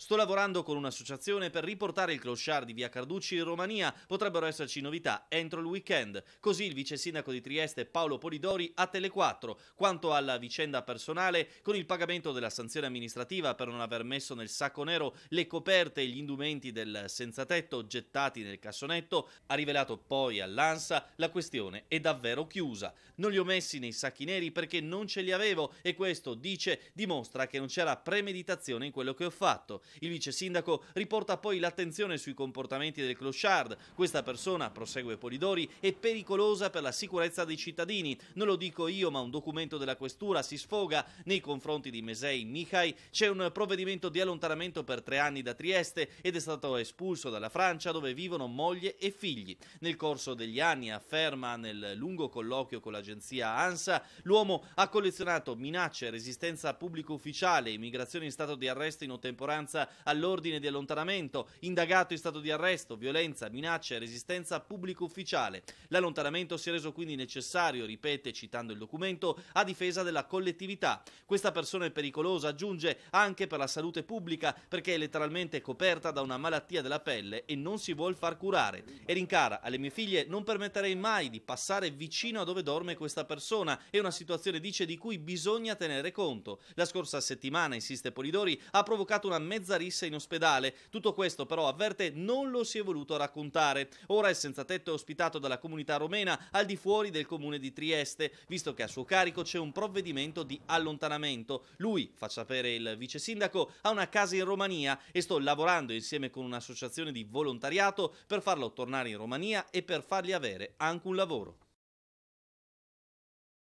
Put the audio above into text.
Sto lavorando con un'associazione per riportare il clochard di via Carducci in Romania. Potrebbero esserci novità entro il weekend. Così il vice sindaco di Trieste Paolo Polidori a Tele4. Quanto alla vicenda personale, con il pagamento della sanzione amministrativa per non aver messo nel sacco nero le coperte e gli indumenti del senza tetto gettati nel cassonetto, ha rivelato poi all'ANSA la questione è davvero chiusa. Non li ho messi nei sacchi neri perché non ce li avevo e questo, dice, dimostra che non c'era premeditazione in quello che ho fatto. Il vice sindaco riporta poi l'attenzione sui comportamenti del clochard. Questa persona, prosegue Polidori, è pericolosa per la sicurezza dei cittadini. Non lo dico io, ma un documento della questura si sfoga nei confronti di Mesei Mihai. C'è un provvedimento di allontanamento per tre anni da Trieste ed è stato espulso dalla Francia dove vivono moglie e figli. Nel corso degli anni, afferma nel lungo colloquio con l'agenzia ANSA, l'uomo ha collezionato minacce, resistenza a pubblico ufficiale, immigrazione in stato di arresto in ottemperanza all'ordine di allontanamento, indagato in stato di arresto, violenza, minaccia e resistenza pubblico ufficiale. L'allontanamento si è reso quindi necessario, ripete citando il documento, a difesa della collettività. Questa persona è pericolosa, aggiunge, anche per la salute pubblica perché è letteralmente coperta da una malattia della pelle e non si vuol far curare. E rincara alle mie figlie non permetterei mai di passare vicino a dove dorme questa persona. È una situazione, dice, di cui bisogna tenere conto. La scorsa settimana, insiste Polidori, ha provocato una mezza zarisse in ospedale. Tutto questo però avverte non lo si è voluto raccontare. Ora il senza tetto è ospitato dalla comunità romena al di fuori del comune di Trieste, visto che a suo carico c'è un provvedimento di allontanamento. Lui, fa sapere il vice sindaco, ha una casa in Romania e sto lavorando insieme con un'associazione di volontariato per farlo tornare in Romania e per fargli avere anche un lavoro.